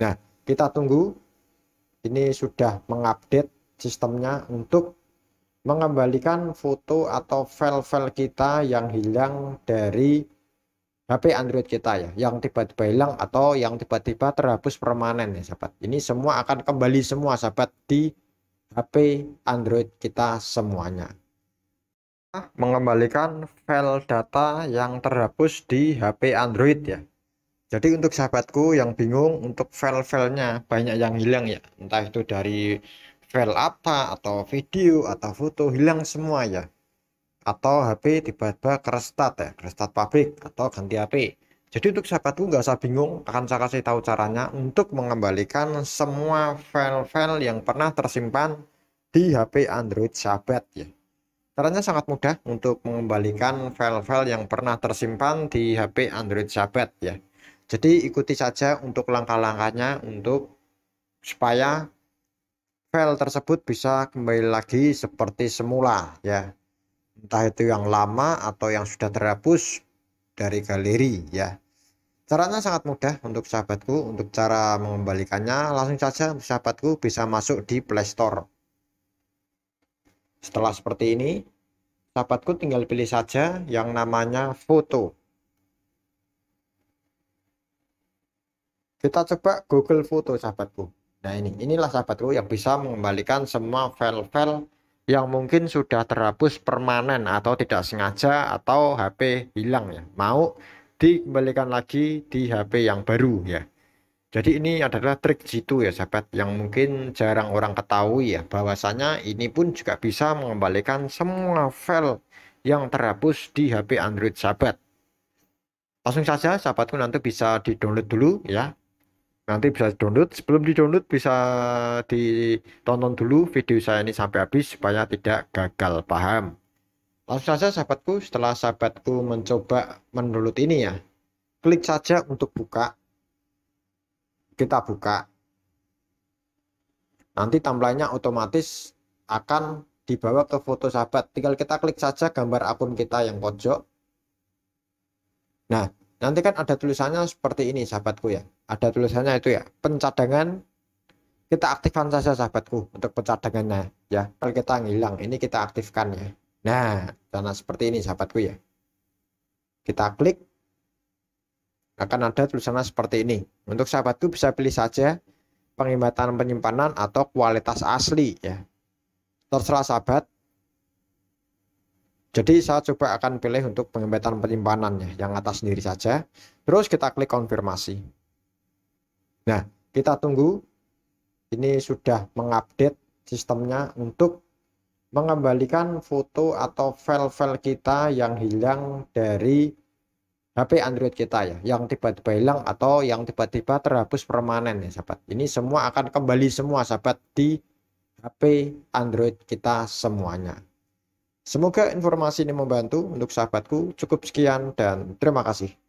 Nah, kita tunggu ini sudah mengupdate sistemnya untuk mengembalikan foto atau file-file kita yang hilang dari HP Android kita ya yang tiba-tiba hilang atau yang tiba-tiba terhapus permanen ya sahabat ini semua akan kembali semua sahabat di HP Android kita semuanya mengembalikan file data yang terhapus di HP Android ya jadi untuk sahabatku yang bingung untuk file-filenya banyak yang hilang ya, entah itu dari file apa atau video atau foto hilang semua ya. Atau HP tiba-tiba kerestat ya, kerestat pabrik atau ganti HP. Jadi untuk sahabatku nggak usah bingung, akan saya kasih tahu caranya untuk mengembalikan semua file-file yang pernah tersimpan di HP Android sahabat ya. Caranya sangat mudah untuk mengembalikan file-file yang pernah tersimpan di HP Android sahabat ya. Jadi ikuti saja untuk langkah-langkahnya untuk supaya file tersebut bisa kembali lagi seperti semula ya. Entah itu yang lama atau yang sudah terhapus dari galeri ya. Caranya sangat mudah untuk sahabatku untuk cara mengembalikannya langsung saja sahabatku bisa masuk di Play Store. Setelah seperti ini, sahabatku tinggal pilih saja yang namanya foto. Kita coba Google Foto sahabatku. Nah ini, inilah sahabatku yang bisa mengembalikan semua file-file yang mungkin sudah terhapus permanen atau tidak sengaja atau HP hilang ya. Mau dikembalikan lagi di HP yang baru ya. Jadi ini adalah trik jitu ya sahabat yang mungkin jarang orang ketahui ya bahwasanya ini pun juga bisa mengembalikan semua file yang terhapus di HP Android sahabat. Langsung saja sahabatku nanti bisa di-download dulu ya nanti bisa download sebelum di download bisa ditonton dulu video saya ini sampai habis supaya tidak gagal paham langsung saja sahabatku setelah sahabatku mencoba menurut ini ya klik saja untuk buka kita buka nanti tampilannya otomatis akan dibawa ke foto sahabat tinggal kita klik saja gambar akun kita yang pojok nah Nanti kan ada tulisannya seperti ini sahabatku ya. Ada tulisannya itu ya. Pencadangan kita aktifkan saja sahabatku untuk pencadangannya ya. Kalau kita ngilang ini kita aktifkan ya. Nah, karena seperti ini sahabatku ya. Kita klik akan ada tulisannya seperti ini. Untuk sahabatku bisa pilih saja penghematan penyimpanan atau kualitas asli ya. Terserah sahabat jadi saya coba akan pilih untuk pengembetan penyimpanannya yang atas sendiri saja. Terus kita klik konfirmasi. Nah, kita tunggu ini sudah mengupdate sistemnya untuk mengembalikan foto atau file-file kita yang hilang dari HP Android kita ya, yang tiba-tiba hilang atau yang tiba-tiba terhapus permanen ya sahabat. Ini semua akan kembali semua sahabat di HP Android kita semuanya. Semoga informasi ini membantu untuk sahabatku. Cukup sekian dan terima kasih.